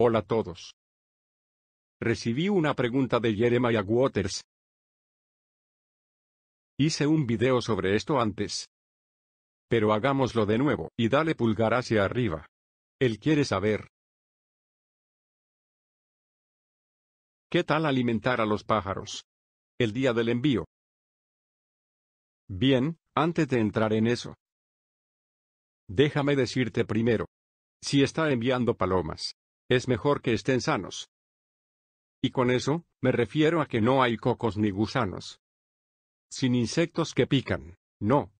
Hola a todos. Recibí una pregunta de Jeremiah Waters. Hice un video sobre esto antes. Pero hagámoslo de nuevo y dale pulgar hacia arriba. Él quiere saber. ¿Qué tal alimentar a los pájaros? El día del envío. Bien, antes de entrar en eso. Déjame decirte primero. Si está enviando palomas, es mejor que estén sanos. Y con eso, me refiero a que no hay cocos ni gusanos. Sin insectos que pican. No.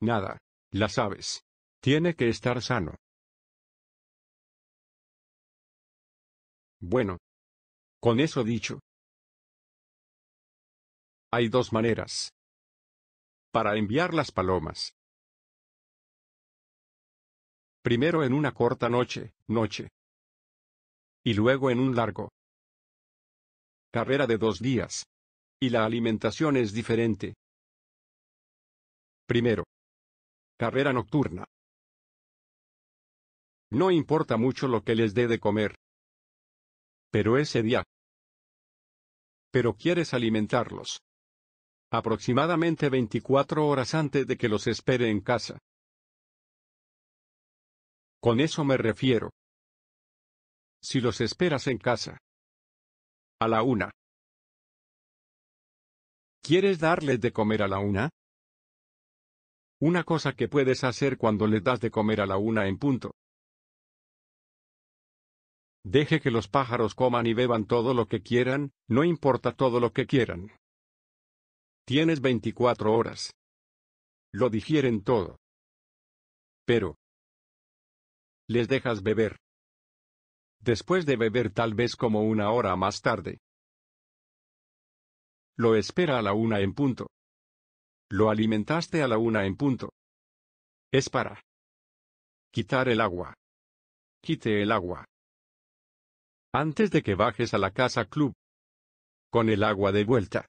Nada. Las aves. Tiene que estar sano. Bueno. Con eso dicho. Hay dos maneras. Para enviar las palomas. Primero en una corta noche, noche, y luego en un largo. Carrera de dos días. Y la alimentación es diferente. Primero. Carrera nocturna. No importa mucho lo que les dé de comer. Pero ese día. Pero quieres alimentarlos. Aproximadamente 24 horas antes de que los espere en casa. Con eso me refiero si los esperas en casa. A la una. ¿Quieres darles de comer a la una? Una cosa que puedes hacer cuando les das de comer a la una en punto. Deje que los pájaros coman y beban todo lo que quieran, no importa todo lo que quieran. Tienes 24 horas. Lo digieren todo. Pero. Les dejas beber después de beber tal vez como una hora más tarde. Lo espera a la una en punto. Lo alimentaste a la una en punto. Es para quitar el agua. Quite el agua. Antes de que bajes a la casa club. Con el agua de vuelta.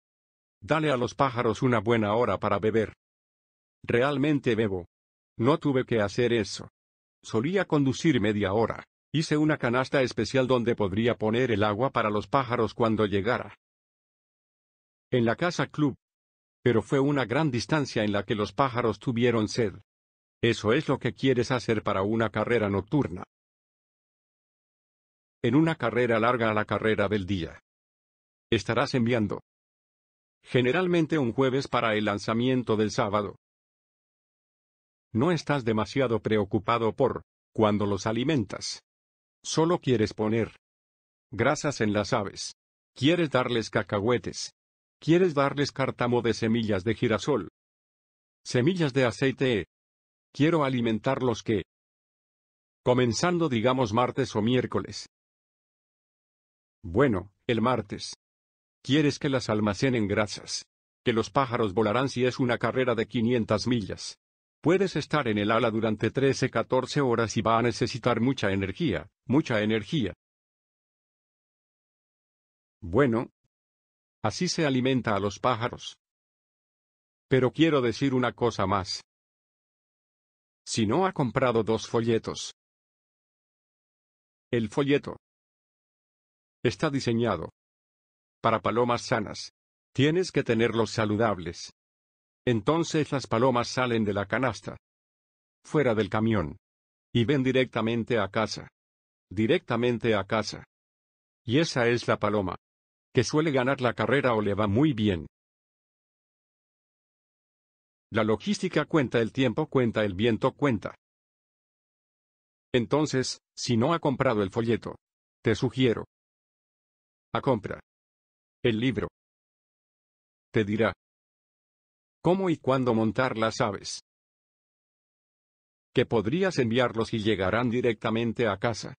Dale a los pájaros una buena hora para beber. Realmente bebo. No tuve que hacer eso. Solía conducir media hora. Hice una canasta especial donde podría poner el agua para los pájaros cuando llegara. En la casa club. Pero fue una gran distancia en la que los pájaros tuvieron sed. Eso es lo que quieres hacer para una carrera nocturna. En una carrera larga a la carrera del día. Estarás enviando. Generalmente un jueves para el lanzamiento del sábado. No estás demasiado preocupado por cuando los alimentas. Solo quieres poner grasas en las aves. Quieres darles cacahuetes. Quieres darles cártamo de semillas de girasol. Semillas de aceite. Quiero alimentarlos que. Comenzando digamos martes o miércoles. Bueno, el martes. Quieres que las almacenen grasas. Que los pájaros volarán si es una carrera de 500 millas. Puedes estar en el ala durante 13-14 horas y va a necesitar mucha energía, mucha energía. Bueno. Así se alimenta a los pájaros. Pero quiero decir una cosa más. Si no ha comprado dos folletos. El folleto está diseñado para palomas sanas. Tienes que tenerlos saludables. Entonces las palomas salen de la canasta. Fuera del camión. Y ven directamente a casa. Directamente a casa. Y esa es la paloma. Que suele ganar la carrera o le va muy bien. La logística cuenta el tiempo, cuenta el viento, cuenta. Entonces, si no ha comprado el folleto, te sugiero. A compra. El libro. Te dirá cómo y cuándo montar las aves. Que podrías enviarlos y llegarán directamente a casa.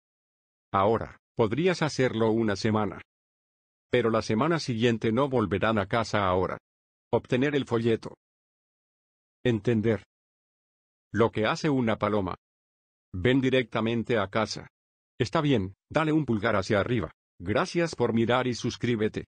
Ahora, podrías hacerlo una semana. Pero la semana siguiente no volverán a casa ahora. Obtener el folleto. Entender. Lo que hace una paloma. Ven directamente a casa. Está bien, dale un pulgar hacia arriba. Gracias por mirar y suscríbete.